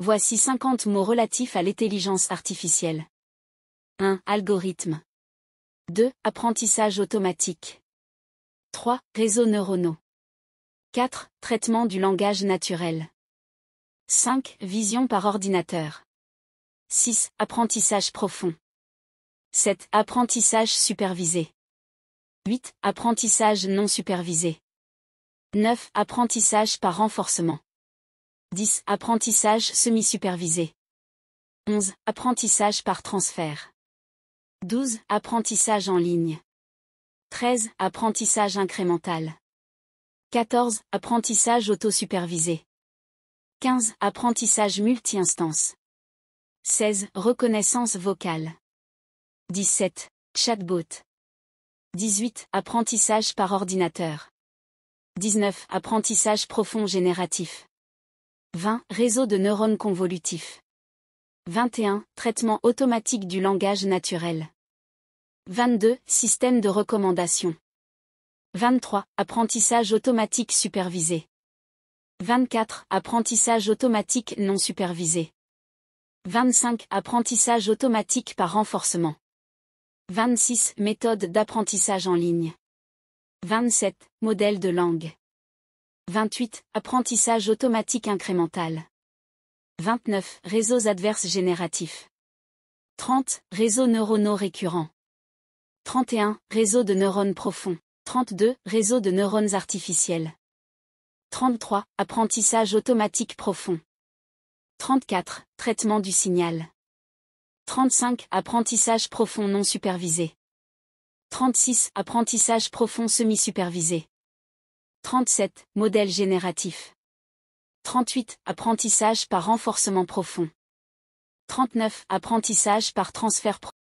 Voici 50 mots relatifs à l'intelligence artificielle. 1. Algorithme. 2. Apprentissage automatique. 3. Réseaux neuronaux. 4. Traitement du langage naturel. 5. Vision par ordinateur. 6. Apprentissage profond. 7. Apprentissage supervisé. 8. Apprentissage non supervisé. 9. Apprentissage par renforcement. 10. Apprentissage semi-supervisé. 11. Apprentissage par transfert. 12. Apprentissage en ligne. 13. Apprentissage incrémental. 14. Apprentissage auto-supervisé. 15. Apprentissage multi-instance. 16. Reconnaissance vocale. 17. Chatbot. 18. Apprentissage par ordinateur. 19. Apprentissage profond génératif. 20. Réseau de neurones convolutifs. 21. Traitement automatique du langage naturel. 22. Système de recommandation. 23. Apprentissage automatique supervisé. 24. Apprentissage automatique non supervisé. 25. Apprentissage automatique par renforcement. 26. Méthode d'apprentissage en ligne. 27. Modèle de langue. 28. Apprentissage automatique incrémental. 29. Réseaux adverses génératifs. 30. Réseaux neuronaux récurrents. 31. Réseaux de neurones profonds. 32. Réseaux de neurones artificiels. 33. Apprentissage automatique profond. 34. Traitement du signal. 35. Apprentissage profond non supervisé. 36. Apprentissage profond semi-supervisé. 37. Modèle génératif. 38. Apprentissage par renforcement profond. 39. Apprentissage par transfert profond.